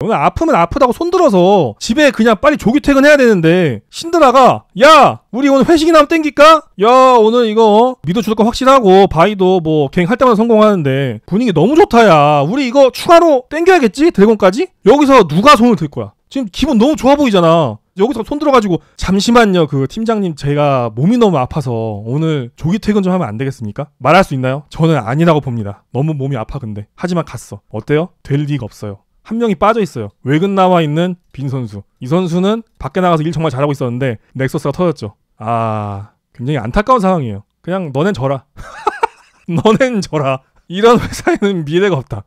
오늘 아프면 아프다고 손들어서 집에 그냥 빨리 조기 퇴근해야 되는데 신드라가 야 우리 오늘 회식이나 한번 땡길까? 야 오늘 이거 믿어 줄거 확실하고 바이도 뭐 갱 할 때마다 성공하는데 분위기 너무 좋다 야 우리 이거 추가로 땡겨야겠지? 대래까지 여기서 누가 손을 들 거야 지금 기분 너무 좋아 보이잖아 여기서 손 들어가지고 잠시만요 그 팀장님 제가 몸이 너무 아파서 오늘 조기 퇴근 좀 하면 안 되겠습니까? 말할 수 있나요? 저는 아니라고 봅니다 너무 몸이 아파 근데 하지만 갔어 어때요? 될 리가 없어요 한 명이 빠져 있어요. 외근 나와 있는 빈 선수. 이 선수는 밖에 나가서 일 정말 잘하고 있었는데 넥서스가 터졌죠. 아, 굉장히 안타까운 상황이에요. 그냥 너넨 져라. 너넨 져라. 이런 회사에는 미래가 없다.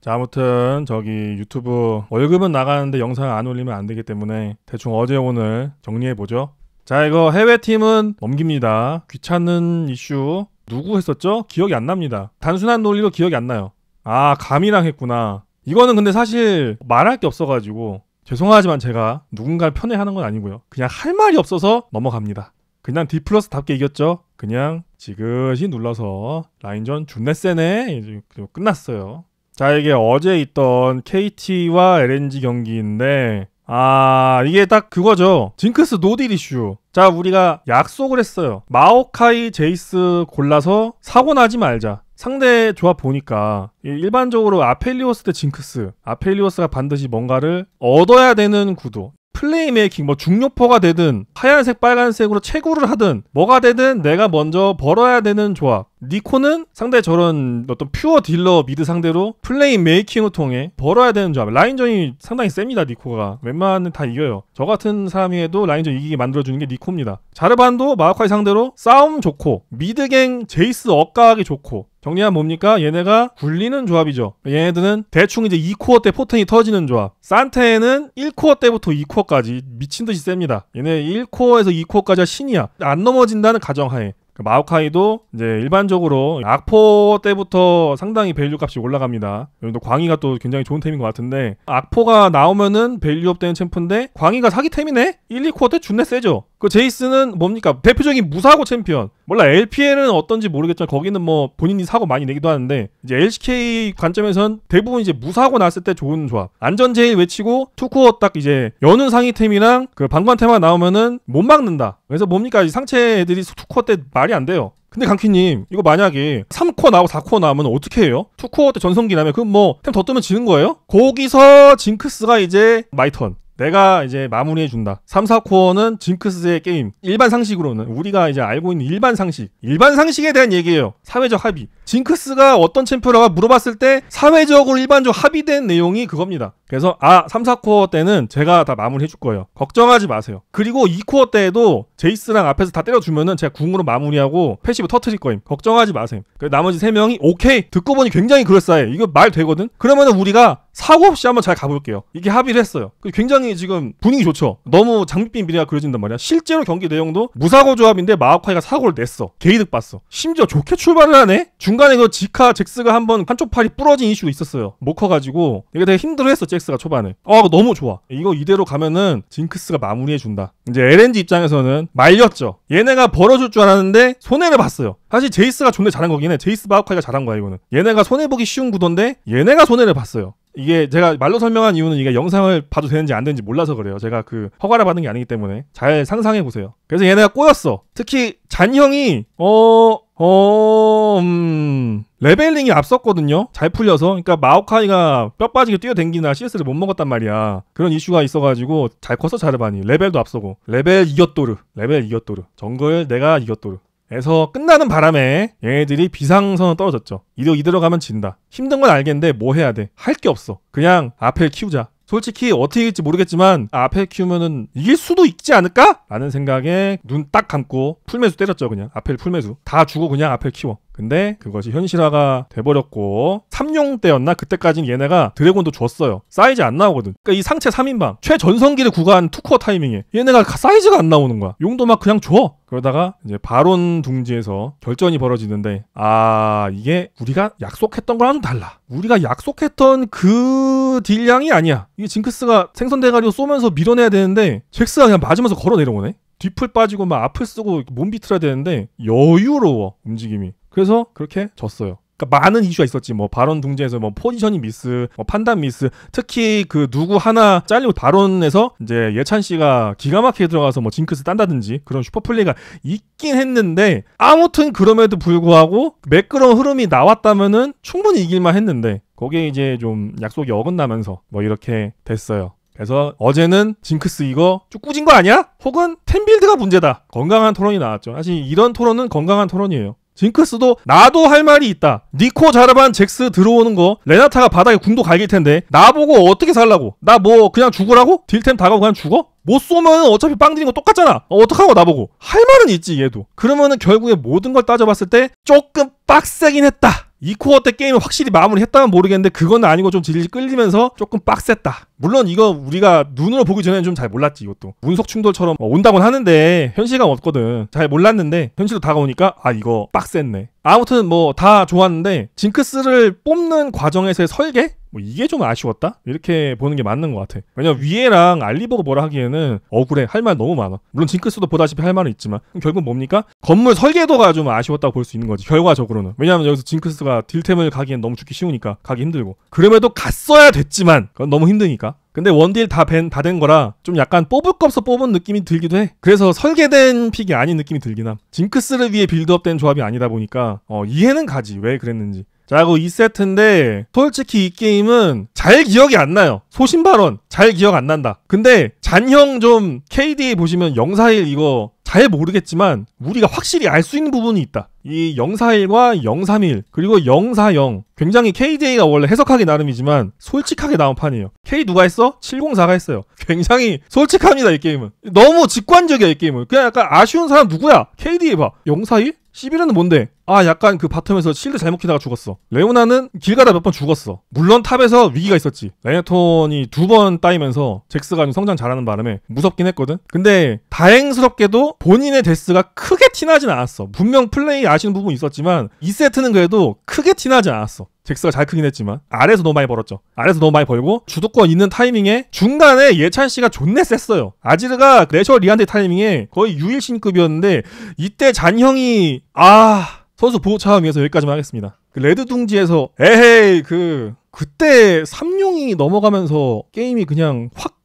자, 아무튼 저기 유튜브 월급은 나가는데 영상 안 올리면 안 되기 때문에 대충 어제 오늘 정리해 보죠. 자, 이거 해외 팀은 넘깁니다. 귀찮은 이슈 누구 했었죠? 기억이 안 납니다. 단순한 논리로 기억이 안 나요. 아, 감이랑 했구나. 이거는 근데 사실 말할 게 없어가지고 죄송하지만 제가 누군가를 편애하는 건 아니고요. 그냥 할 말이 없어서 넘어갑니다. 그냥 D 플러스답게 이겼죠. 그냥 지그시 눌러서 라인전 준내 세네 이제 끝났어요. 자 이게 어제 있던 KT와 LNG 경기인데 아, 이게 딱 그거죠. 징크스 노딜 이슈. 자, 우리가 약속을 했어요. 마오카이 제이스 골라서 사고 나지 말자. 상대 조합 보니까 일반적으로 아펠리오스 대 징크스. 아펠리오스가 반드시 뭔가를 얻어야 되는 구도. 플레이메이킹 뭐 중요포가 되든 하얀색 빨간색으로 채굴을 하든 뭐가 되든 내가 먼저 벌어야 되는 조합 니코는 상대 저런 어떤 퓨어 딜러 미드 상대로 플레이 메이킹을 통해 벌어야 되는 조합 라인전이 상당히 셉니다 니코가 웬만하면 다 이겨요 저 같은 사람이에도 라인전 이기게 만들어주는 게 니코입니다 자르반도 마우카이 상대로 싸움 좋고 미드갱 제이스 억가하기 좋고 정리하면 뭡니까? 얘네가 굴리는 조합이죠. 얘네들은 대충 이제 2코어 때 포텐이 터지는 조합. 산테는 1코어 때부터 2코어까지 미친 듯이 셉니다. 얘네 1코어에서 2코어까지가 신이야. 안 넘어진다는 가정하에. 그 마오카이도 이제 일반적으로 악포 때부터 상당히 밸류 값이 올라갑니다. 또 광희가 또 굉장히 좋은 템인 것 같은데 악포가 나오면은 밸류업 되는 챔프인데 광희가 사기템이네? 1, 2코어 때 준내 세죠? 그 제이스는 뭡니까 대표적인 무사고 챔피언 몰라 LPL은 어떤지 모르겠지만 거기는 뭐 본인이 사고 많이 내기도 하는데 이제 LCK 관점에선 대부분 이제 무사고 났을 때 좋은 조합 안전 제일 외치고 투코어 딱 이제 여는 상위템이랑 그 방관템만 나오면은 못 막는다 그래서 뭡니까 상체 애들이 투코어 때 말이 안 돼요 근데 강키님 이거 만약에 3코어 나오고 4코어 나오면 어떻게 해요? 2코어 때 전성기 나면 그럼 뭐 템 더 뜨면 지는 거예요? 거기서 징크스가 이제 마이턴 내가 이제 마무리해 준다. 3, 4코어는 징크스의 게임. 일반 상식으로는 우리가 이제 알고 있는 일반 상식. 일반 상식에 대한 얘기예요. 사회적 합의. 징크스가 어떤 챔프라고 물어봤을 때 사회적으로 일반적으로 합의된 내용이 그겁니다. 그래서 아 3, 4코어 때는 제가 다 마무리해 줄 거예요. 걱정하지 마세요. 그리고 2코어 때에도 제이스랑 앞에서 다 때려주면은 제가 궁으로 마무리하고 패시브 터트릴 거임. 걱정하지 마세요. 나머지 3명이 오케이 듣고 보니 굉장히 그럴싸해. 이거 말 되거든. 그러면은 우리가 사고 없이 한번 잘 가볼게요. 이게 합의를 했어요. 굉장히 지금 분위기 좋죠. 너무 장비빈 비리가 그려진단 말이야. 실제로 경기 내용도 무사고 조합인데 마오카이가 사고를 냈어. 개이득 봤어. 심지어 좋게 출발을 하네. 중간에 그 지카 잭스가 한번 한쪽 팔이 부러진 이슈가 있었어요. 못 커가지고 이게 되게 힘들어했어. 잭 GX가 초반에 어 너무 좋아 이거 이대로 가면은 징크스가 마무리해준다 이제 LNG 입장에서는 말렸죠 얘네가 벌어줄 줄 알았는데 손해를 봤어요 사실 제이스가 존나 잘한 거긴 해 제이스 바우카이가 잘한 거야 이거는 얘네가 손해보기 쉬운 구도인데 얘네가 손해를 봤어요 이게 제가 말로 설명한 이유는 이게 영상을 봐도 되는지 안 되는지 몰라서 그래요. 제가 그 허가를 받은 게 아니기 때문에 잘 상상해 보세요. 그래서 얘네가 꼬였어. 특히 잔형이 어 어, 음, 레벨링이 앞섰거든요. 잘 풀려서. 그러니까 마오카이가 뼈 빠지게 뛰어댕기나 CS를 못 먹었단 말이야. 그런 이슈가 있어가지고 잘 컸어, 자르반니 레벨도 앞서고. 레벨 이겼도르. 레벨 이겼도르. 정글 내가 이겼도르. 에서 끝나는 바람에 얘네들이 비상선은 떨어졌죠. 이대로 이대로 가면 진다. 힘든 건 알겠는데 뭐 해야 돼? 할 게 없어. 그냥 앞에 키우자. 솔직히 어떻게 이길지 모르겠지만 아, 앞에 키우면은 이길 수도 있지 않을까? 라는 생각에 눈 딱 감고 풀매수 때렸죠 그냥 앞에 풀매수 다 주고 그냥 앞에 키워 근데 그것이 현실화가 돼버렸고 3용 때였나 그때까지는 얘네가 드래곤도 줬어요 사이즈 안 나오거든 그러니까 이 상체 3인방 최전성기를 구간 투코어 타이밍에 얘네가 사이즈가 안 나오는 거야 용도 막 그냥 줘 그러다가 이제 바론 둥지에서 결전이 벌어지는데 아 이게 우리가 약속했던 거랑 은 달라 우리가 약속했던 그 딜량이 아니야 이게 징크스가 생선 대가리로 쏘면서 밀어내야 되는데 잭스가 그냥 맞으면서 걸어 내려오네 뒤풀 빠지고 막 앞을 쓰고 몸 비틀어야 되는데 여유로워 움직임이 그래서 그렇게 졌어요. 그러니까 많은 이슈가 있었지 뭐 발언 둥지에서 뭐 포지션이 미스, 뭐 판단 미스, 특히 그 누구 하나 잘리고 발언에서 이제 예찬 씨가 기가 막히게 들어가서 뭐 징크스 딴다든지 그런 슈퍼 플레이가 있긴 했는데 아무튼 그럼에도 불구하고 매끄러운 흐름이 나왔다면은 충분히 이길만 했는데 거기에 이제 좀 약속이 어긋나면서 뭐 이렇게 됐어요. 그래서 어제는 징크스 이거 쭉 꾸진 거 아니야? 혹은 텐빌드가 문제다. 건강한 토론이 나왔죠. 사실 이런 토론은 건강한 토론이에요. 징크스도 나도 할 말이 있다. 니코 자르반 잭스 들어오는 거 레나타가 바닥에 궁도 갈길 텐데 나보고 어떻게 살라고? 나 뭐 그냥 죽으라고? 딜템 다가고 오 그냥 죽어? 못 쏘면 어차피 빵 드린 거 똑같잖아. 어, 어떡하고 나보고. 할 말은 있지 얘도. 그러면은 결국에 모든 걸 따져봤을 때 조금 빡세긴 했다. 이 코어 때 게임을 확실히 마무리했다면 모르겠는데 그건 아니고 좀 질질 끌리면서 조금 빡셌다. 물론 이거 우리가 눈으로 보기 전에는 좀 잘 몰랐지 이것도 운석 충돌처럼 어, 온다곤 하는데 현실감 없거든. 잘 몰랐는데 현실로 다가오니까 아 이거 빡셌네. 아무튼 뭐 다 좋았는데 징크스를 뽑는 과정에서의 설계 뭐 이게 좀 아쉬웠다 이렇게 보는 게 맞는 것 같아. 왜냐 면 위에랑 알리버그 뭐라 하기에는 억울해 할 말 너무 많아. 물론 징크스도 보다시피 할 말은 있지만 결국 뭡니까 건물 설계도가 좀 아쉬웠다고 볼 수 있는 거지 결과적으로는. 왜냐면 여기서 징크스가 딜템을 가기엔 너무 죽기 쉬우니까 가기 힘들고 그럼에도 갔어야 됐지만 그건 너무 힘드니까. 근데 원딜 다된 다된 거라 좀 약간 뽑을 거 없어 뽑은 느낌이 들기도 해. 그래서 설계된 픽이 아닌 느낌이 들긴 함. 징크스를 위해 빌드업된 조합이 아니다 보니까 어, 이해는 가지 왜 그랬는지. 자고 2세트인데 솔직히 이 게임은 잘 기억이 안 나요. 소신발언 잘 기억 안 난다. 근데 잔형 좀 KD a 보시면 0-4-1 이거 잘 모르겠지만 우리가 확실히 알 수 있는 부분이 있다. 이 041과 031 그리고 040 굉장히 KDA가 원래 해석하기 나름이지만 솔직하게 나온 판이에요. K 누가 했어? 704가 했어요. 굉장히 솔직합니다 이 게임은. 너무 직관적이야 이 게임은. 그냥 약간 아쉬운 사람 누구야? KDA 봐. 041? 11은 뭔데? 아 약간 그 바텀에서 실드 잘못 키다가 죽었어. 레오나는 길 가다 몇 번 죽었어. 물론 탑에서 위기가 있었지. 레네톤이 두 번 따이면서 잭스가 좀 성장 잘하는 바람에 무섭긴 했거든. 근데 다행스럽게도 본인의 데스가 크게 티나진 않았어. 분명 플레이 아쉬운 부분이 있었지만 2세트는 그래도 크게 티나지 않았어. 잭스가 잘 크긴 했지만 아래에서 너무 많이 벌었죠. 아래에서 너무 많이 벌고 주도권 있는 타이밍에 중간에 예찬 씨가 존내 셌어요. 아지르가 레셔 리안드 타이밍에 거의 유일신급이었는데 이때 잔형이 아 선수 보호 차원 위해서 여기까지만 하겠습니다. 그 레드 둥지에서 에헤이 그 그때 삼룡이 넘어가면서 게임이 그냥 확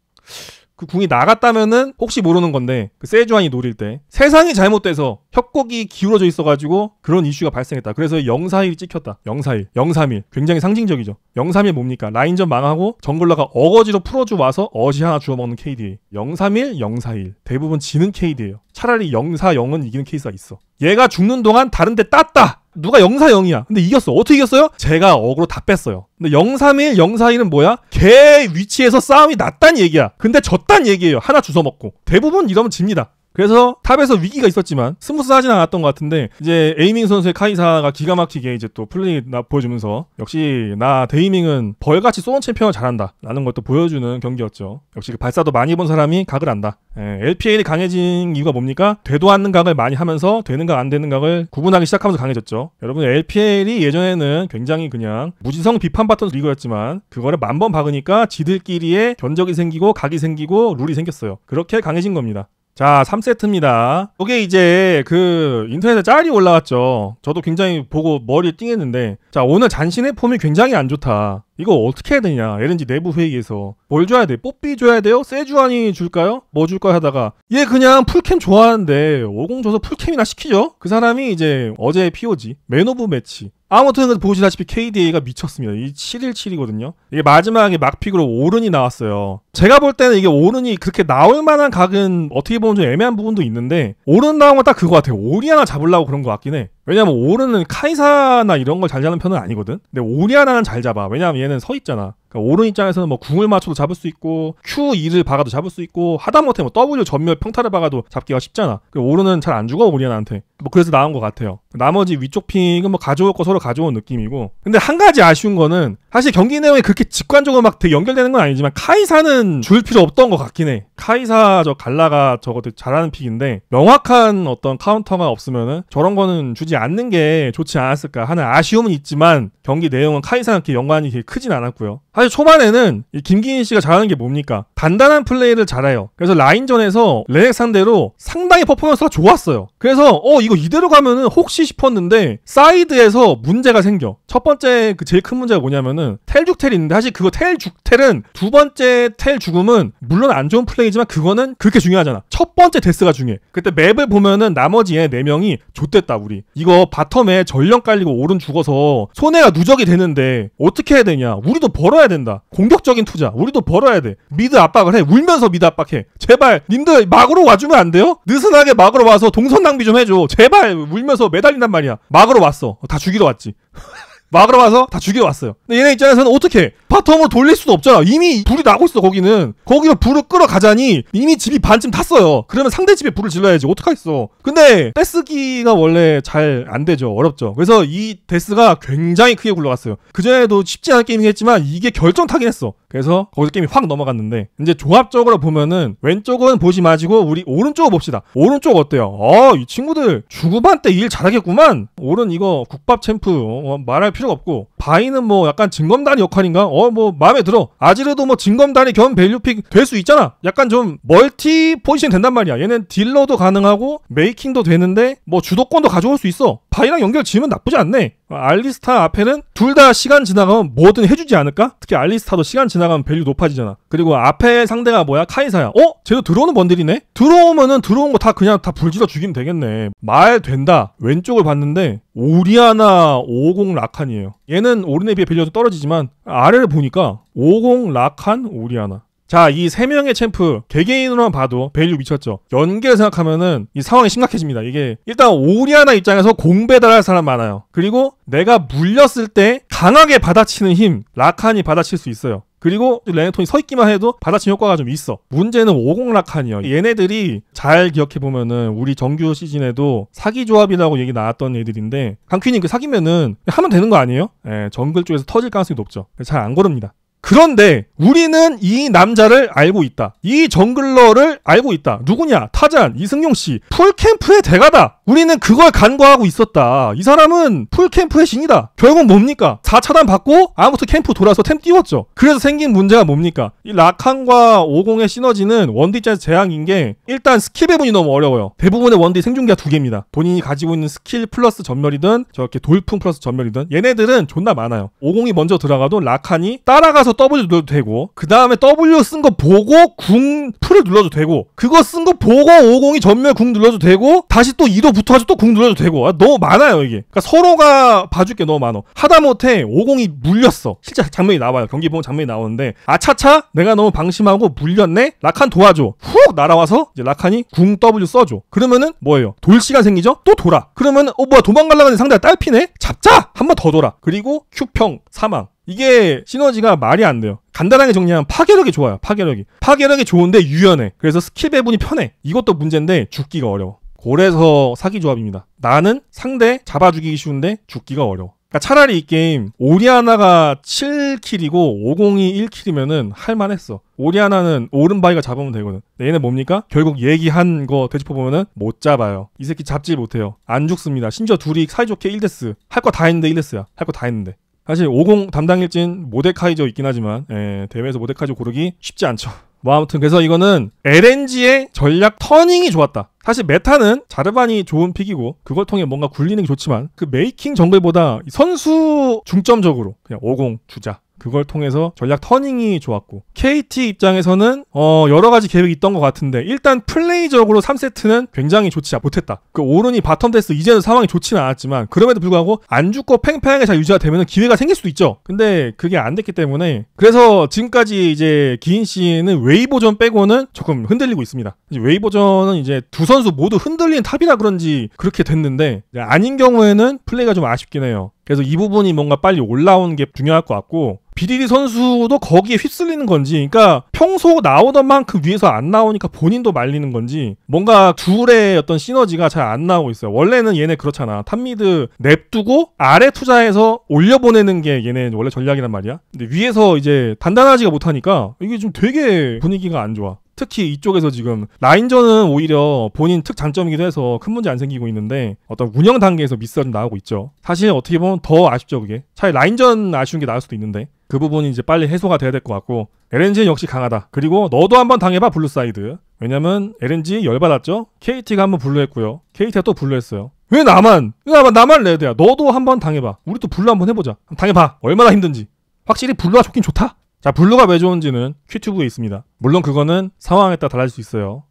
그 궁이 나갔다면은 혹시 모르는 건데 그 세주안이 노릴 때 세상이 잘못돼서 협곡이 기울어져 있어가지고 그런 이슈가 발생했다. 그래서 영사일이 찍혔다. 영사일, 영삼일 굉장히 상징적이죠. 영삼일 뭡니까? 라인전 망하고 정글러가 어거지로 풀어주 와서 어시 하나 주워먹는 KD. 영삼일, 영사일 대부분 지는 KD예요. 차라리 영사영은 이기는 케이스가 있어. 얘가 죽는 동안 다른 데 땄다. 누가 영사0이야 근데 이겼어. 어떻게 이겼어요? 제가 억으로 다 뺐어요. 근데 영삼1영사이는 뭐야? 개 위치에서 싸움이 났단 얘기야. 근데 졌단 얘기예요. 하나 주워 먹고. 대부분 이러면 집니다. 그래서 탑에서 위기가 있었지만 스무스하진 않았던 것 같은데 이제 에이밍 선수의 카이사가 기가 막히게 이제 또 플레이 나 보여주면서 역시 나 데이밍은 벌같이 쏘는 챔피언을 잘한다 라는 것도 보여주는 경기였죠. 역시 그 발사도 많이 본 사람이 각을 안다. 예, LPL이 강해진 이유가 뭡니까? 되도 않는 각을 많이 하면서 되는 각 안 되는 각을 구분하기 시작하면서 강해졌죠. 여러분 LPL이 예전에는 굉장히 그냥 무지성 비판받던 리그였지만 그거를 만 번 박으니까 지들끼리의 견적이 생기고 각이 생기고 룰이 생겼어요. 그렇게 강해진 겁니다. 자, 3세트입니다. 이게 이제 그 인터넷에 짤이 올라왔죠. 저도 굉장히 보고 머리에 띵했는데 자, 오늘 잔신의 폼이 굉장히 안 좋다. 이거 어떻게 해야 되냐 LNG 내부 회의에서 뭘 줘야 돼? 뽀삐 줘야 돼요? 세주안이 줄까요? 뭐 줄까 하다가 얘 그냥 풀캠 좋아하는데 오공 줘서 풀캠이나 시키죠? 그 사람이 이제 어제 POG 맨 오브 매치 아무튼 그 보시다시피 KDA가 미쳤습니다. 이 717이거든요. 이게 마지막에 막픽으로 오른이 나왔어요. 제가 볼 때는 이게 오른이 그렇게 나올 만한 각은 어떻게 보면 좀 애매한 부분도 있는데 오른 나온 건 딱 그거 같아요. 오리 하나 잡으려고 그런 것 같긴 해. 왜냐면 오르는 카이사나 이런 걸잘 잡는 편은 아니거든. 근데 오리아나는 잘 잡아. 왜냐면 얘는 서 있잖아. 그러니까 오른 입장에서는 뭐 궁을 맞춰도 잡을 수 있고 Q2를 박아도 잡을 수 있고 하다못해 뭐 W 전멸 평타를 박아도 잡기가 쉽잖아. 그 오른은 잘 안 죽어 우리한테. 뭐 그래서 나온 것 같아요. 나머지 위쪽 핑은뭐 가져올 거 서로 가져온 느낌이고. 근데 한 가지 아쉬운 거는 사실 경기 내용이 그렇게 직관적으로 막 되게 연결되는 건 아니지만 카이사는 줄 필요 없던 것 같긴 해. 카이사 저 갈라가 저것되 잘하는 픽인데 명확한 어떤 카운터가 없으면은 저런 거는 주지 않는 게 좋지 않았을까 하는 아쉬움은 있지만 경기 내용은 카이사랑 이렇게 연관이 되게 크진 않았고요. 사실 초반에는 김기인 씨가 잘하는 게 뭡니까? 단단한 플레이를 잘해요. 그래서 라인전에서 레넥 상대로 상당히 퍼포먼스가 좋았어요. 그래서 어 이거 이대로 가면은 혹시 싶었는데 사이드에서 문제가 생겨. 첫 번째 그 제일 큰 문제가 뭐냐면은 텔죽텔이 있는데 사실 그거 텔죽텔은 두 번째 텔 죽음은 물론 안 좋은 플레이지만 그거는 그렇게 중요하잖아. 첫 번째 데스가 중요해. 그때 맵을 보면은 나머지 네 명이 좆됐다 우리. 이거 바텀에 전령 깔리고 오른 죽어서 손해가 누적이 되는데 어떻게 해야 되냐? 우리도 벌어야 된다. 공격적인 투자. 우리도 벌어야 돼. 미드 압박을 해. 울면서 미드 압박해. 제발 님들 막으로 와주면 안 돼요? 느슨하게 막으로 와서 동선 낭비 좀 해줘. 제발 울면서 매달린단 말이야. 막으로 왔어. 다 죽이러 왔지. 막으러 와서 다 죽여왔어요. 근데 얘네 입장에서는 어떻게 파텀으로 돌릴 수도 없잖아. 이미 불이 나고 있어 거기는. 거기로 불을 끌어가자니 이미 집이 반쯤 탔어요. 그러면 상대 집에 불을 질러야지 어떡하겠어. 근데 떼쓰기가 원래 잘 안 되죠. 어렵죠. 그래서 이 데스가 굉장히 크게 굴러갔어요. 그전에도 쉽지 않은 게임이긴 했지만 이게 결정 타긴 했어. 그래서 거기서 게임이 확 넘어갔는데 이제 종합적으로 보면은 왼쪽은 보지 마시고 우리 오른쪽을 봅시다. 오른쪽 어때요? 아이 어, 친구들 주구반 때 일 잘하겠구만. 오른 이거 국밥 챔프 어, 말할 필요 필요가 없고 바이는 뭐 약간 진검단의 역할인가? 어 뭐 마음에 들어. 아지르도 뭐진검단이겸 밸류픽 될 수 있잖아. 약간 좀 멀티 포지션 된단 말이야. 얘는 딜러도 가능하고 메이킹도 되는데 뭐 주도권도 가져올 수 있어. 바이랑 연결 지으면 나쁘지 않네. 알리스타 앞에는 둘 다 시간 지나가면 뭐든 해주지 않을까? 특히 알리스타도 시간 지나가면 밸류 높아지잖아. 그리고 앞에 상대가 뭐야? 카이사야. 어? 쟤도 들어오는 번들이네? 들어오면은 들어온 거 다 그냥 다 불질러 죽이면 되겠네. 말 된다. 왼쪽을 봤는데 오리아나 50 라칸이 아니에요. 얘는 오른에 비해 빌려도 떨어지지만 아래를 보니까 50 라칸 오리아나 자, 이 세 명의 챔프 개개인으로만 봐도 밸류 미쳤죠. 연계를 생각하면은 이 상황이 심각해집니다. 이게 일단 오리아나 입장에서 공 배달할 사람 많아요. 그리고 내가 물렸을 때 강하게 받아치는 힘 라칸이 받아칠 수 있어요. 그리고 레네톤이 서 있기만 해도 받아친 효과가 좀 있어. 문제는 오공락한이요. 얘네들이 잘 기억해 보면은 우리 정규 시즌에도 사기 조합이라고 얘기 나왔던 애들인데 강퀸이 그 사기면은 하면 되는 거 아니에요? 예, 정글 쪽에서 터질 가능성이 높죠. 잘 안 고릅니다. 그런데 우리는 이 남자를 알고 있다. 이 정글러를 알고 있다. 누구냐? 타잔, 이승용 씨. 풀캠프의 대가다. 우리는 그걸 간과하고 있었다. 이 사람은 풀캠프의 신이다. 결국 뭡니까? 4차단 받고 아무튼 캠프 돌아서 템 띄웠죠. 그래서 생긴 문제가 뭡니까? 이 라칸과 5공의 시너지는 원디짜에재앙인게 일단 스킬 배분이 너무 어려워요. 대부분의 원디 생존기가 두 개입니다. 본인이 가지고 있는 스킬 플러스 전멸이든 저렇게 돌풍 플러스 전멸이든 얘네들은 존나 많아요. 5공이 먼저 들어가도 라칸이 따라가서 눌러서 W 눌러도 되고 그 다음에 W 쓴 거 보고 궁 풀을 눌러도 되고 그거 쓴 거 보고 50이 전멸 궁 눌러도 되고 다시 또 2도 붙어가지고 또 궁 눌러도 되고 아, 너무 많아요 이게 그러니까 서로가 봐줄게 너무 많어 하다못해 50이 물렸어 실제 장면이 나와요 경기 보면 장면이 나오는데 아차차 내가 너무 방심하고 물렸네 라칸 도와줘 훅 날아와서 이제 라칸이 궁 W 써줘 그러면은 뭐예요 돌 시간 생기죠 또 돌아 그러면은 어 뭐야 도망가려고 하는 상대가 딸피네 잡자 한 번 더 돌아 그리고 큐평 사망 이게 시너지가 말이 안 돼요. 간단하게 정리하면 파괴력이 좋아요. 파괴력이. 파괴력이 좋은데 유연해. 그래서 스킬 배분이 편해. 이것도 문제인데 죽기가 어려워. 고래서 사기 조합입니다. 나는 상대 잡아 주이기 쉬운데 죽기가 어려워. 그러니까 차라리 이 게임 오리아나가 7킬이고 502 1킬이면은 할만했어. 오리아나는 오른바위가 잡으면 되거든. 얘네 뭡니까? 결국 얘기한 거 되짚어보면은 못 잡아요. 이 새끼 잡질 못해요. 안 죽습니다. 심지어 둘이 사이좋게 1데스. 할 거 다 했는데 1데스야. 할 거 다 했는데. 사실 50 담당 일진 모데카이저 있긴 하지만 예, 대회에서 모데카이저 고르기 쉽지 않죠. 뭐 아무튼 그래서 이거는 LNG의 전략 터닝이 좋았다. 사실 메타는 자르반이 좋은 픽이고 그걸 통해 뭔가 굴리는 게 좋지만 그 메이킹 정글보다 선수 중점적으로 그냥 50 주자 그걸 통해서 전략 터닝이 좋았고 KT 입장에서는 어 여러 가지 계획이 있던 것 같은데 일단 플레이적으로 3세트는 굉장히 좋지 못했다. 그 오른이 바텀 데스 이제는 상황이 좋지는 않았지만 그럼에도 불구하고 안 죽고 팽팽하게 잘 유지가 되면 기회가 생길 수도 있죠. 근데 그게 안 됐기 때문에 그래서 지금까지 이제 기인 씨는 웨이보전 빼고는 조금 흔들리고 있습니다. 웨이보전은 이제 두 선수 모두 흔들린 탑이라 그런지 그렇게 됐는데 아닌 경우에는 플레이가 좀 아쉽긴 해요. 그래서 이 부분이 뭔가 빨리 올라오는게 중요할 것 같고 비디디 선수도 거기에 휩쓸리는 건지, 그러니까 평소 나오던 만큼 그 위에서 안 나오니까 본인도 말리는 건지, 뭔가 둘의 어떤 시너지가 잘 안 나오고 있어요. 원래는 얘네 그렇잖아. 탑미드 냅두고 아래 투자해서 올려보내는 게 얘네 원래 전략이란 말이야. 근데 위에서 이제 단단하지가 못하니까 이게 좀 되게 분위기가 안 좋아. 특히 이쪽에서 지금 라인전은 오히려 본인 특 장점이기도 해서 큰 문제 안 생기고 있는데 어떤 운영 단계에서 미스가 좀 나오고 있죠. 사실 어떻게 보면 더 아쉽죠 그게. 차라리 라인전 아쉬운 게 나을 수도 있는데 그 부분이 이제 빨리 해소가 돼야 될 것 같고 LNG는 역시 강하다. 그리고 너도 한번 당해봐 블루사이드. 왜냐면 LNG 열받았죠. KT가 한번 블루했고요. KT가 또 블루했어요. 왜 나만? 왜 나만 나만 레드야? 너도 한번 당해봐. 우리 또 블루 한번 해보자. 당해봐. 얼마나 힘든지. 확실히 블루가 좋긴 좋다. 자, 블루가 왜 좋은지는 큐튜브에 있습니다. 물론 그거는 상황에 따라 달라질 수 있어요.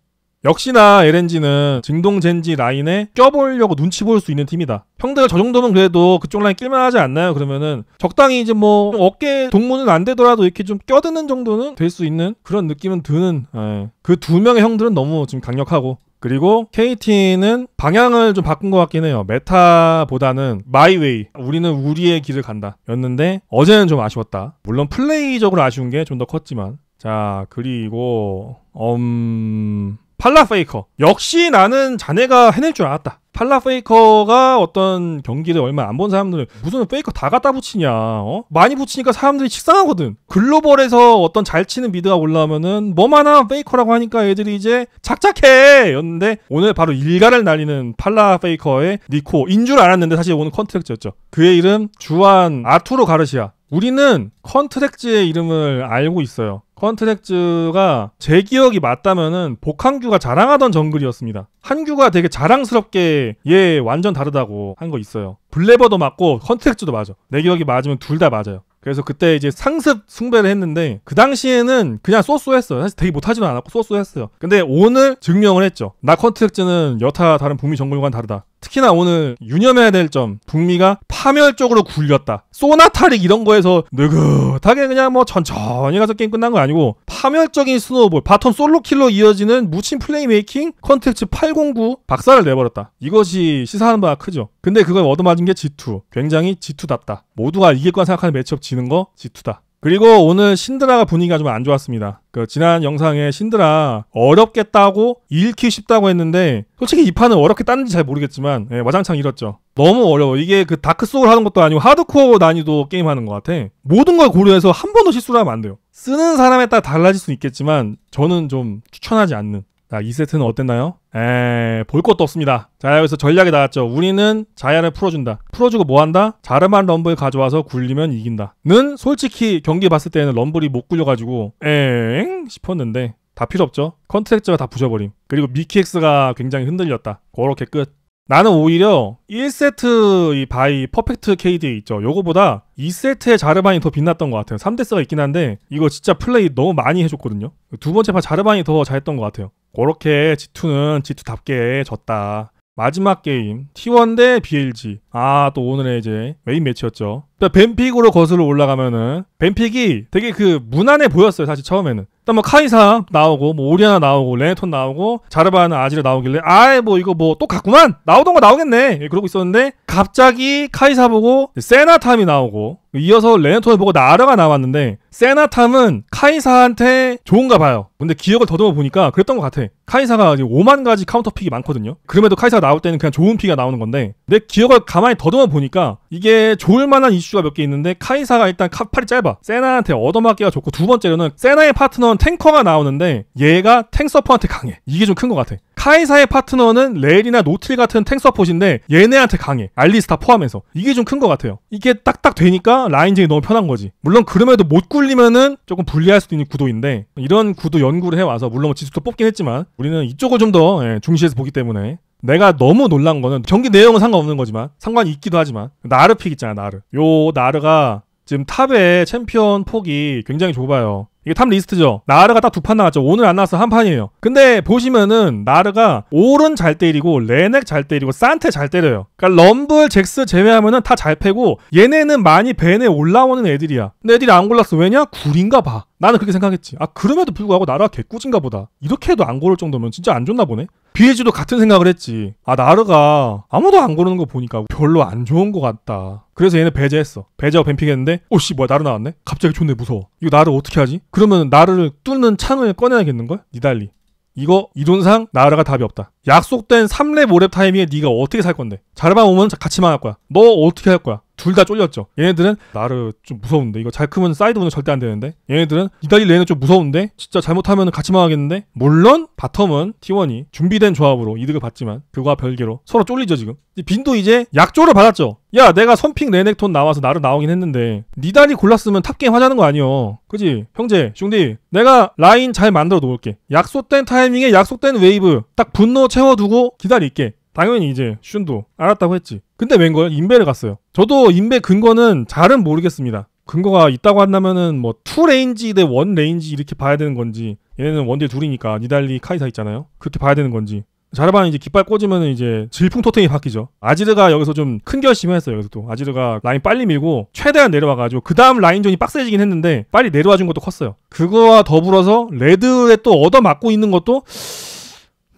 역시나 LNG는 증동젠지 라인에 껴보려고 눈치 볼 수 있는 팀이다. 형들 저 정도면 그래도 그쪽 라인 낄만 하지 않나요? 그러면은 적당히 이제 뭐 어깨 동무는 안 되더라도 이렇게 좀 껴드는 정도는 될 수 있는 그런 느낌은 드는 예. 그두 명의 형들은 너무 지금 강력하고 그리고 KT는 방향을 좀 바꾼 것 같긴 해요. 메타보다는 마이웨이. 우리는 우리의 길을 간다. 였는데 어제는 좀 아쉬웠다. 물론 플레이적으로 아쉬운 게 좀 더 컸지만. 자, 그리고, 음, 팔라 페이커 역시 나는 자네가 해낼 줄 알았다. 팔라 페이커가 어떤 경기를 얼마 안 본 사람들은 무슨 페이커 다 갖다 붙이냐 어? 많이 붙이니까 사람들이 식상하거든 글로벌에서 어떤 잘 치는 미드가 올라오면은 뭐만한 페이커라고 하니까 애들이 이제 착착해 였는데 오늘 바로 일가를 날리는 팔라 페이커의 니코인 줄 알았는데 사실 오늘 컨트랙트였죠 그의 이름 주한 아투로 가르시아 우리는 컨트랙지의 이름을 알고 있어요 컨트랙즈가 제 기억이 맞다면은 복한규가 자랑하던 정글이었습니다. 한규가 되게 자랑스럽게 얘 완전 다르다고 한 거 있어요. 블레버도 맞고 컨트랙즈도 맞아. 내 기억이 맞으면 둘 다 맞아요. 그래서 그때 이제 상습 숭배를 했는데 그 당시에는 그냥 쏘쏘했어요. 사실 되게 못하지도 않았고 쏘쏘했어요. 근데 오늘 증명을 했죠. 나 컨트랙즈는 여타 다른 북미 정글과는 다르다. 특히나 오늘 유념해야 될 점 북미가 파멸적으로 굴렸다. 소나타릭 이런 거에서 느긋하게 그냥 뭐 천천히 가서 게임 끝난 거 아니고 파멸적인 스노우볼 바톤 솔로킬로 이어지는 무친 플레이메이킹 컨텐츠 809 박살을 내버렸다. 이것이 시사하는 바가 크죠. 근데 그걸 얻어맞은 게 G2. 굉장히 G2답다. 모두가 이길 거라 생각하는 매치업 지는 거 G2다. 그리고 오늘 신드라가 분위기가 좀 안 좋았습니다. 그 지난 영상에 신드라 어렵게 따고 잃기 쉽다고 했는데 솔직히 이 판은 어렵게 땄는지 잘 모르겠지만 예, 와장창 잃었죠. 너무 어려워. 이게 그 다크 소울 하는 것도 아니고 하드코어 난이도 게임 하는 것 같아. 모든 걸 고려해서 한 번도 실수를 하면 안 돼요. 쓰는 사람에 따라 달라질 수 있겠지만 저는 좀 추천하지 않는 자, 2세트는 어땠나요? 에, 볼 것도 없습니다. 자, 여기서 전략이 나왔죠. 우리는 자야를 풀어준다. 풀어주고 뭐 한다? 자르만 럼블 가져와서 굴리면 이긴다. 는 솔직히 경기 봤을 때는 럼블이 못 굴려가지고, 에잉 싶었는데, 다 필요 없죠. 컨트랙트가 다 부셔버림. 그리고 미키엑스가 굉장히 흔들렸다. 그렇게 끝. 나는 오히려 1세트 이 바이 퍼펙트 KD 있죠. 요거보다 2세트의 자르반이 더 빛났던 것 같아요. 3대4가 있긴 한데 이거 진짜 플레이 너무 많이 해줬거든요. 두 번째 판 자르반이 더 잘했던 것 같아요. 그렇게 G2는 G2답게 졌다. 마지막 게임 T1 대 BLG 아 또 오늘의 이제 메인 매치였죠 그러니까 뱀픽으로 거슬러 올라가면은 뱀픽이 되게 그 무난해 보였어요 사실 처음에는 일단 뭐 카이사 나오고 뭐 오리아나 나오고 레네톤 나오고 자르바는 아지르 나오길래 아이 뭐 이거 뭐또 갔구만 나오던 거 나오겠네 예, 그러고 있었는데 갑자기 카이사 보고 세나탐이 나오고 이어서 레네톤을 보고 나르가 나왔는데 세나탐은 카이사한테 좋은가 봐요. 근데 기억을 더듬어 보니까 그랬던 것 같아. 카이사가 5만 가지 카운터 픽이 많거든요. 그럼에도 카이사가 나올 때는 그냥 좋은 픽이 나오는 건데 내 기억을 가만히 더듬어 보니까 이게 좋을 만한 이슈가 몇 개 있는데 카이사가 일단 카팔이 짧아. 세나한테 얻어맞기가 좋고 두 번째로는 세나의 파트너는 탱커가 나오는데 얘가 탱서퍼한테 강해. 이게 좀 큰 것 같아. 카이사의 파트너는 레일이나 노틸 같은 탱서포인데 얘네한테 강해. 알리스타 포함해서. 이게 좀 큰 것 같아요. 이게 딱딱 되니까 라인쟁이 너무 편한 거지. 물론 그럼에도 못 굴리면은 조금 불리할 수도 있는 구도인데 이런 구도 연구를 해와서 물론 뭐 지수도 뽑긴 했지만 우리는 이쪽을 좀더 예, 중시해서 보기 때문에 내가 너무 놀란 거는 경기 내용은 상관없는 거지만 상관이 있기도 하지만 나르 픽 있잖아 나르 요 나르가 지금 탑의 챔피언 폭이 굉장히 좁아요 이게 탑 리스트죠. 나르가 딱 두 판 나왔죠. 오늘 안 나와서 한 판이에요. 근데 보시면은 나르가 오른 잘 때리고 레넥 잘 때리고 산테 잘 때려요. 그러니까 럼블 잭스 제외하면은 다 잘 패고 얘네는 많이 벤에 올라오는 애들이야. 근데 애들이 안 골랐어. 왜냐? 굴인가 봐. 나는 그렇게 생각했지. 아 그럼에도 불구하고 나르가 개꾸진가 보다. 이렇게 해도 안 고를 정도면 진짜 안 좋나 보네. 비에지도 같은 생각을 했지. 아 나르가 아무도 안 고르는 거 보니까 별로 안 좋은 것 같다. 그래서 얘네 배제했어. 배제하고 뱀픽했는데 오씨 뭐야 나르 나왔네? 갑자기 존내 무서워. 이거 나르 어떻게 하지? 그러면 나를 뚫는 창을 꺼내야겠는걸? 니달리. 이거 이론상 나라가 답이 없다. 약속된 3렙 5렙 타이밍에 네가 어떻게 살 건데? 자르반 오면 같이 망할 거야. 너 어떻게 할 거야? 둘다 쫄렸죠. 얘네들은 나를 좀 무서운데 이거 잘 크면 사이드 운영 절대 안 되는데 얘네들은 이달리 레는좀 무서운데 진짜 잘못하면 같이 망하겠는데 물론 바텀은 T1이 준비된 조합으로 이득을 봤지만 그거와 별개로 서로 쫄리죠 지금. 빈도 이제 약조를 받았죠. 야 내가 선픽 레넥톤 나와서 나를 나오긴 했는데 니달이 골랐으면 탑게임 하자는 거 아니여. 그지 형제 숑디 내가 라인 잘 만들어 놓을게. 약속된 타이밍에 약속된 웨이브 딱 분노 채워두고 기다릴게. 당연히 이제 슌도 알았다고 했지. 근데 웬걸 인베를 갔어요. 저도 인베 근거는 잘은 모르겠습니다. 근거가 있다고 한다면은 뭐 투 레인지 대 원 레인지 이렇게 봐야 되는 건지 얘네는 원딜 둘이니까 니달리 카이사 있잖아요. 그렇게 봐야 되는 건지 자르반 이제 깃발 꽂으면 이제 질풍 토템이 바뀌죠. 아지르가 여기서 좀 큰 결심을 했어요. 여기서 또 아지르가 라인 빨리 밀고 최대한 내려와가지고 그 다음 라인전이 빡세지긴 했는데 빨리 내려와준 것도 컸어요. 그거와 더불어서 레드에 또 얻어 맞고 있는 것도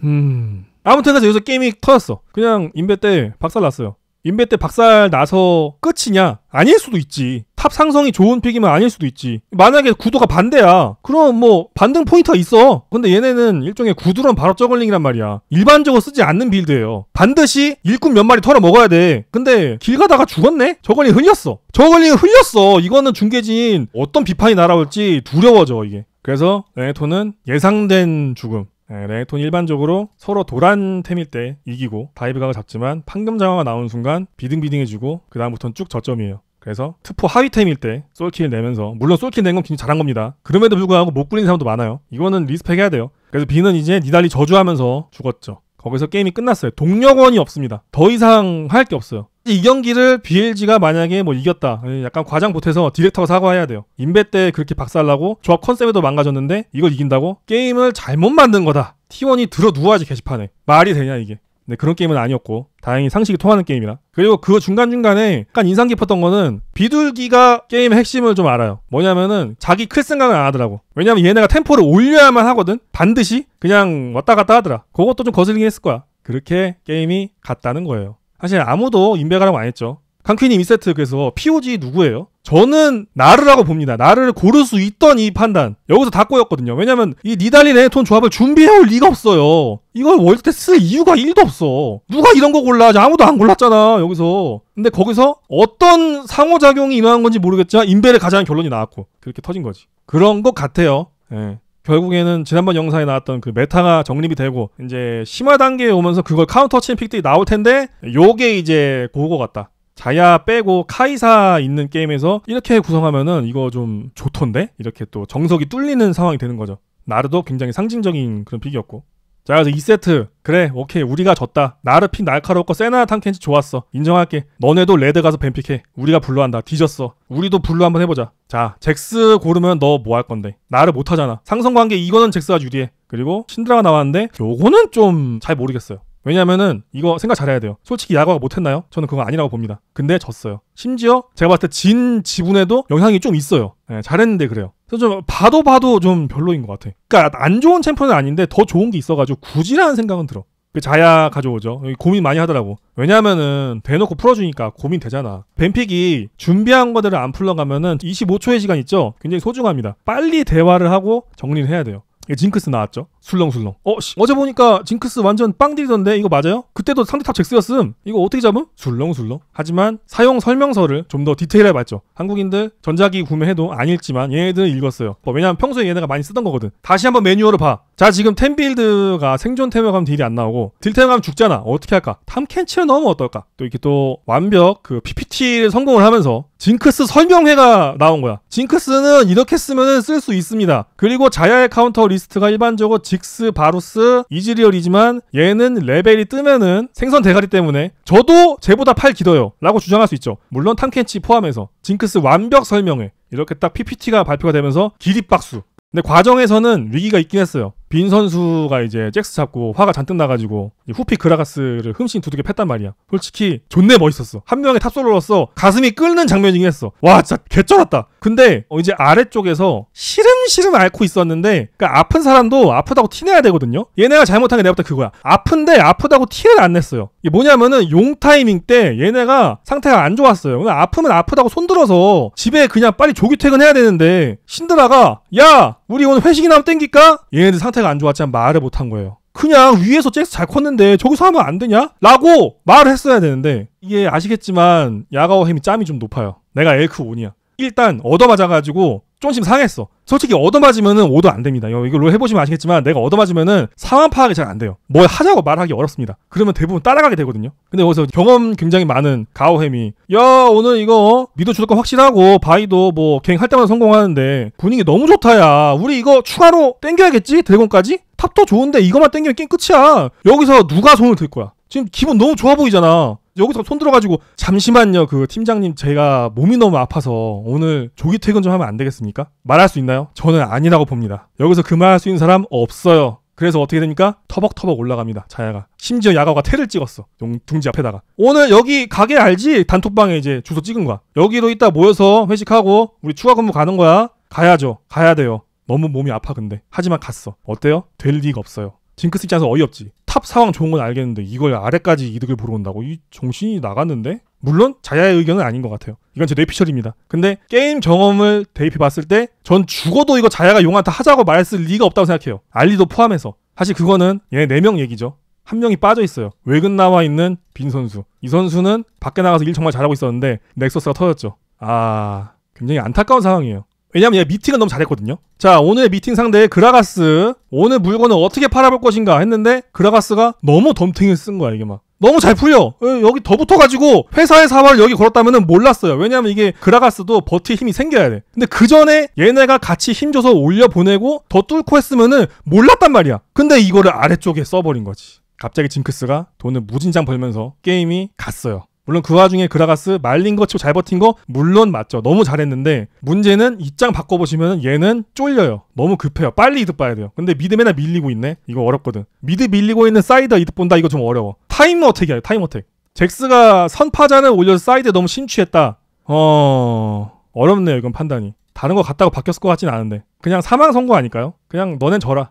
음 아무튼 그래서 여기서 게임이 터졌어. 그냥 인베 때 박살 났어요. 인베 때 박살 나서 끝이냐? 아닐 수도 있지. 탑 상성이 좋은 픽이면 아닐 수도 있지. 만약에 구도가 반대야. 그럼 뭐 반등 포인트가 있어. 근데 얘네는 일종의 구두런 바로 저글링이란 말이야. 일반적으로 쓰지 않는 빌드예요. 반드시 일꾼 몇 마리 털어 먹어야 돼. 근데 길 가다가 죽었네? 저글링 흘렸어. 저글링 흘렸어. 이거는 중계진 어떤 비판이 날아올지 두려워져 이게. 그래서 레네토는 예상된 죽음. 네, 레넥톤 일반적으로 서로 도란템일 때 이기고 다이브각을 잡지만 판금 장화가 나오는 순간 비등비등해지고 그 다음부터는 쭉 저점이에요. 그래서 트포 하위템일 때 솔킬 내면서 물론 솔킬 낸 건 굉장히 잘한 겁니다. 그럼에도 불구하고 못 굴린 사람도 많아요. 이거는 리스펙해야 돼요. 그래서 비는 이제 니달리 저주하면서 죽었죠. 거기서 게임이 끝났어요. 동력원이 없습니다. 더 이상 할 게 없어요. 이 경기를 BLG가 만약에 뭐 이겼다. 예, 약간 과장 못해서 디렉터가 사과해야 돼요. 인베 때 그렇게 박살나고 조합 컨셉에도 망가졌는데 이걸 이긴다고? 게임을 잘못 만든 거다. T1이 들어 누워야지 게시판에. 말이 되냐 이게. 네, 그런 게임은 아니었고 다행히 상식이 통하는 게임이라 그리고 그 중간중간에 약간 인상 깊었던 거는 비둘기가 게임의 핵심을 좀 알아요 뭐냐면은 자기 클 생각을 안 하더라고 왜냐면 얘네가 템포를 올려야만 하거든 반드시 그냥 왔다 갔다 하더라 그것도 좀 거슬리긴 했을 거야 그렇게 게임이 갔다는 거예요 사실 아무도 임베가라고안 했죠. 강퀸님 2세트 에서 POG 누구예요? 저는 나르라고 봅니다. 나르를 고를 수 있던 이 판단. 여기서 다 꼬였거든요. 왜냐면 이 니달리 레네톤 조합을 준비해올 리가 없어요. 이걸 월드 때쓸 이유가 1도 없어. 누가 이런 거 골라? 아무도 안 골랐잖아. 여기서. 근데 거기서 어떤 상호작용이 일어난 건지 모르겠지만 인베를 가자는 결론이 나왔고 그렇게 터진 거지. 그런 것 같아요. 예. 결국에는 지난번 영상에 나왔던 그 메타가 정립이 되고 이제 심화 단계에 오면서 그걸 카운터 치는 픽들이 나올 텐데 요게 이제 그거 같다. 자야 빼고 카이사 있는 게임에서 이렇게 구성하면은 이거 좀 좋던데 이렇게 또 정석이 뚫리는 상황이 되는 거죠. 나르도 굉장히 상징적인 그런 픽이었고. 자 그래서 2세트 그래 오케이 우리가 졌다 나르 픽 날카롭고 세나 탕켄치 좋았어 인정할게 너네도 레드 가서 뱀픽해 우리가 블루 한다 뒤졌어 우리도 블루 한번 해보자 자, 잭스 고르면 너 뭐 할 건데? 나를 못 하잖아. 상성 관계 이거는 잭스가 유리해. 그리고 신드라가 나왔는데 요거는 좀 잘 모르겠어요. 왜냐면은 이거 생각 잘해야 돼요. 솔직히 야구가 못했나요? 저는 그건 아니라고 봅니다. 근데 졌어요. 심지어 제가 봤을 때 진 지분에도 영향이 좀 있어요. 네, 잘했는데 그래요. 그래서 좀 봐도 봐도 좀 별로인 것 같아. 그러니까 안 좋은 챔프는 아닌데 더 좋은 게 있어가지고 굳이라는 생각은 들어. 그 자야 가져오죠. 고민 많이 하더라고. 왜냐하면은 대놓고 풀어주니까 고민 되잖아. 뱀픽이 준비한 것들을안 풀러가면은 25초의 시간 있죠. 굉장히 소중합니다. 빨리 대화를 하고 정리를 해야 돼요. 징크스 나왔죠. 술렁술렁. 어, 씨. 어제 보니까 징크스 완전 빵딜이던데 이거 맞아요? 그때도 상대 탑 잭스였음. 이거 어떻게 잡음? 술렁술렁. 하지만 사용 설명서를 좀 더 디테일하게 봤죠. 한국인들 전자기 구매해도 안 읽지만 얘네들은 읽었어요. 뭐, 왜냐면 평소에 얘네가 많이 쓰던 거거든. 다시 한번 매뉴얼을 봐. 자 지금 템빌드가 생존 템에 가면 딜이 안 나오고 딜 템에 가면 죽잖아 어떻게 할까 탐켄치를 넣으면 어떨까 또 이렇게 또 완벽 그 PPT를 성공을 하면서 징크스 설명회가 나온 거야 징크스는 이렇게 쓰면 쓸 수 있습니다 그리고 자야의 카운터 리스트가 일반적으로 직스 바루스 이즈리얼이지만 얘는 레벨이 뜨면은 생선 대가리 때문에 저도 쟤보다 팔 길어요 라고 주장할 수 있죠 물론 탐켄치 포함해서 징크스 완벽 설명회 이렇게 딱 PPT가 발표가 되면서 기립박수 근데 과정에서는 위기가 있긴 했어요. 빈 선수가 이제 잭스 잡고 화가 잔뜩 나가지고 후피 그라가스를 흠씬 두둑이 팼단 말이야. 솔직히 존내 멋있었어. 한 명의 탑솔로로서 가슴이 끓는 장면이긴 했어. 와 진짜 개쩔었다. 근데 어, 이제 아래쪽에서 시름시름 앓고 있었는데 그러니까 아픈 사람도 아프다고 티내야 되거든요. 얘네가 잘못한 게 내가 볼때 그거야. 아픈데 아프다고 티를 안 냈어요. 이게 뭐냐면은 용 타이밍 때 얘네가 상태가 안 좋았어요. 그냥 아프면 아프다고 손들어서 집에 그냥 빨리 조기 퇴근해야 되는데 신드라가 야 우리 오늘 회식이나 면 땡길까? 얘네들 상태가 상태가 안 좋았지만 말을 못한 거예요. 그냥 위에서 잭스 잘 컸는데 저기서 하면 안 되냐? 라고 말을 했어야 되는데 이게 아시겠지만 야가오 햄이 짬이 좀 높아요. 내가 엘크 온이야. 일단 얻어맞아가지고 조금 상했어. 솔직히 얻어맞으면은 오도 안 됩니다. 이걸로 해보시면 아시겠지만 내가 얻어맞으면은 상황 파악이 잘 안 돼요. 뭘 하자고 말하기 어렵습니다. 그러면 대부분 따라가게 되거든요. 근데 여기서 경험 굉장히 많은 가오햄이 야 오늘 이거 미도 주도권 확실하고 바이도 뭐 갱 할 때마다 성공하는데 분위기 너무 좋다야. 우리 이거 추가로 땡겨야겠지? 대공까지 탑도 좋은데 이것만 땡기면 게임 끝이야. 여기서 누가 손을 들 거야? 지금 기분 너무 좋아 보이잖아. 여기서 손 들어가지고 잠시만요 그 팀장님 제가 몸이 너무 아파서 오늘 조기 퇴근 좀 하면 안 되겠습니까? 말할 수 있나요? 저는 아니라고 봅니다. 여기서 그 말 할 수 있는 사람 없어요. 그래서 어떻게 되니까 터벅터벅 올라갑니다. 자야가 심지어 야가가 테를 찍었어 용 둥지 앞에다가 오늘 여기 가게 알지 단톡방에 이제 주소 찍은 거야 여기로 이따 모여서 회식하고 우리 추가 근무 가는 거야 가야죠 가야 돼요 너무 몸이 아파 근데 하지만 갔어 어때요 될 리가 없어요 징크스 입장에서 어이없지. 탑 상황 좋은 건 알겠는데 이걸 아래까지 이득을 보러 온다고 이 정신이 나갔는데 물론 자야의 의견은 아닌 것 같아요. 이건 제 뇌피셜입니다. 근데 게임 경험을 대입해 봤을 때 전 죽어도 이거 자야가 용한테 하자고 말했을 리가 없다고 생각해요. 알리도 포함해서. 사실 그거는 얘네 4명 얘기죠. 한 명이 빠져 있어요. 외근 나와 있는 빈 선수. 이 선수는 밖에 나가서 일 정말 잘하고 있었는데 넥서스가 터졌죠. 아, 굉장히 안타까운 상황이에요. 왜냐면 얘 미팅은 너무 잘했거든요. 자, 오늘의 미팅 상대 그라가스. 오늘 물건을 어떻게 팔아볼 것인가 했는데 그라가스가 너무 덤탱이 쓴 거야, 이게 막. 너무 잘 풀려. 어, 여기 더 붙어가지고 회사의 사활을 여기 걸었다면 몰랐어요. 왜냐면 이게 그라가스도 버티 힘이 생겨야 돼. 근데 그 전에 얘네가 같이 힘줘서 올려 보내고 더 뚫고 했으면은 몰랐단 말이야. 근데 이거를 아래쪽에 써버린 거지. 갑자기 징크스가 돈을 무진장 벌면서 게임이 갔어요. 물론 그 와중에 그라가스 말린 거 치고 잘 버틴 거 물론 맞죠. 너무 잘했는데 문제는 입장 바꿔보시면 얘는 쫄려요. 너무 급해요. 빨리 이득 봐야 돼요. 근데 미드 맨날 밀리고 있네. 이거 어렵거든. 미드 밀리고 있는 사이드 이득 본다. 이거 좀 어려워. 타임 어택이야. 타임 어택. 잭스가 선파자를 올려서 사이드에 너무 심취했다. 어... 어렵네요. 이건 판단이. 다른 거 같다고 바뀌었을 것 같진 않은데. 그냥 사망 선고 아닐까요? 그냥 너넨 져라.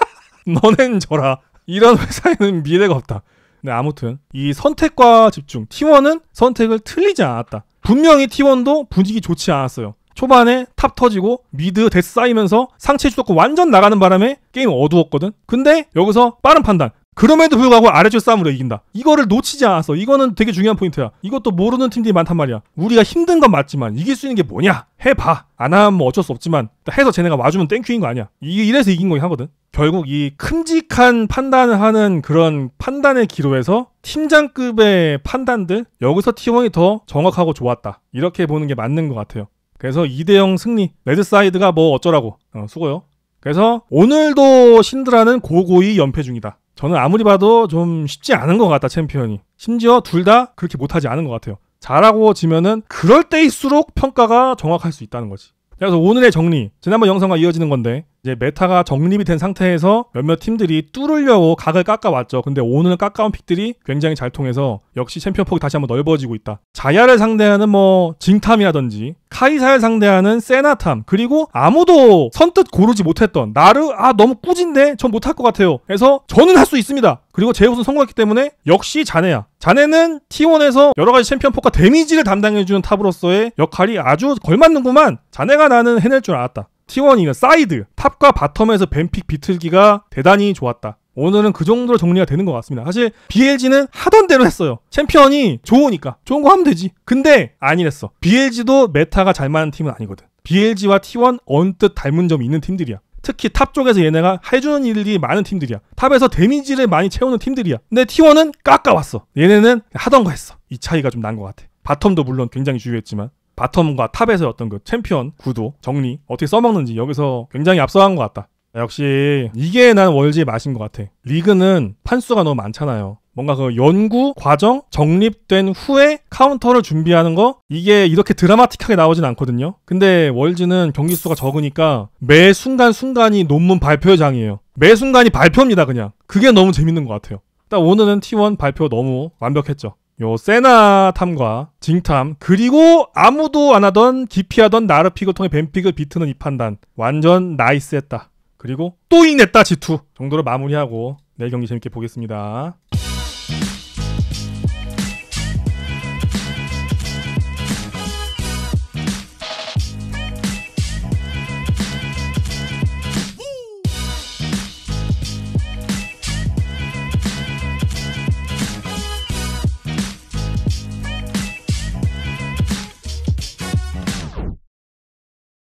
너넨 져라. 이런 회사에는 미래가 없다. 네, 아무튼 이 선택과 집중. T1은 선택을 틀리지 않았다. 분명히 T1도 분위기 좋지 않았어요. 초반에 탑 터지고 미드 데스 쌓이면서 상체 주도권 완전 나가는 바람에 게임 어두웠거든. 근데 여기서 빠른 판단. 그럼에도 불구하고 아래쪽 싸움으로 이긴다. 이거를 놓치지 않았어. 이거는 되게 중요한 포인트야. 이것도 모르는 팀들이 많단 말이야. 우리가 힘든 건 맞지만 이길 수 있는 게 뭐냐? 해봐. 안 하면 뭐 어쩔 수 없지만 해서 쟤네가 와주면 땡큐인 거 아니야. 이게 이래서 이긴 거긴 하거든. 결국 이 큼직한 판단을 하는 그런 판단의 기로에서 팀장급의 판단들 여기서 팀원이 더 정확하고 좋았다. 이렇게 보는 게 맞는 것 같아요. 그래서 2대0 승리. 레드사이드가 뭐 어쩌라고. 어, 수고요. 그래서 오늘도 신드라는 고고이 연패 중이다. 저는 아무리 봐도 좀 쉽지 않은 것 같다 챔피언이 심지어 둘 다 그렇게 못하지 않은 것 같아요 잘하고 지면은 그럴 때일수록 평가가 정확할 수 있다는 거지 그래서 오늘의 정리 지난번 영상과 이어지는 건데 이제 메타가 정립이 된 상태에서 몇몇 팀들이 뚫으려고 각을 깎아왔죠. 근데 오늘 깎아온 픽들이 굉장히 잘 통해서 역시 챔피언 폭이 다시 한번 넓어지고 있다. 자야를 상대하는 뭐 징탐이라든지 카이사를 상대하는 세나탐 그리고 아무도 선뜻 고르지 못했던 나르 아 너무 꾸진데 전 못할 것 같아요. 그래서 저는 할 수 있습니다. 그리고 제우스 성공했기 때문에 역시 자네야. 자네는 T1에서 여러 가지 챔피언 폭과 데미지를 담당해주는 탑으로서의 역할이 아주 걸맞는구만. 자네가 나는 해낼 줄 알았다. T1이는 사이드, 탑과 바텀에서 뱀픽 비틀기가 대단히 좋았다. 오늘은 그 정도로 정리가 되는 것 같습니다. 사실 BLG는 하던 대로 했어요. 챔피언이 좋으니까 좋은 거 하면 되지. 근데 아니랬어. BLG도 메타가 잘 맞는 팀은 아니거든. BLG와 T1 언뜻 닮은 점이 있는 팀들이야. 특히 탑 쪽에서 얘네가 해주는 일이 많은 팀들이야. 탑에서 데미지를 많이 채우는 팀들이야. 근데 T1은 깎아왔어. 얘네는 하던 거 했어. 이 차이가 좀 난 것 같아. 바텀도 물론 굉장히 주요했지만 바텀과 탑에서 어떤 그 챔피언 구도 정리 어떻게 써먹는지 여기서 굉장히 앞서간 것 같다. 역시 이게 난 월지의 맛인 것 같아. 리그는 판수가 너무 많잖아요. 뭔가 그 연구 과정 정립된 후에 카운터를 준비하는 거 이게 이렇게 드라마틱하게 나오진 않거든요. 근데 월지는 경기 수가 적으니까 매 순간 순간이 논문 발표장이에요. 매 순간이 발표입니다 그냥. 그게 너무 재밌는 것 같아요. 일단 오늘은 T1 발표 너무 완벽했죠. 요 세나탐과 징탐 그리고 아무도 안 하던 기피하던 나르픽을 통해 뱀픽을 비트는 이 판단 완전 나이스했다 그리고 또이냈다 지투 정도로 마무리하고 내일 경기 재밌게 보겠습니다.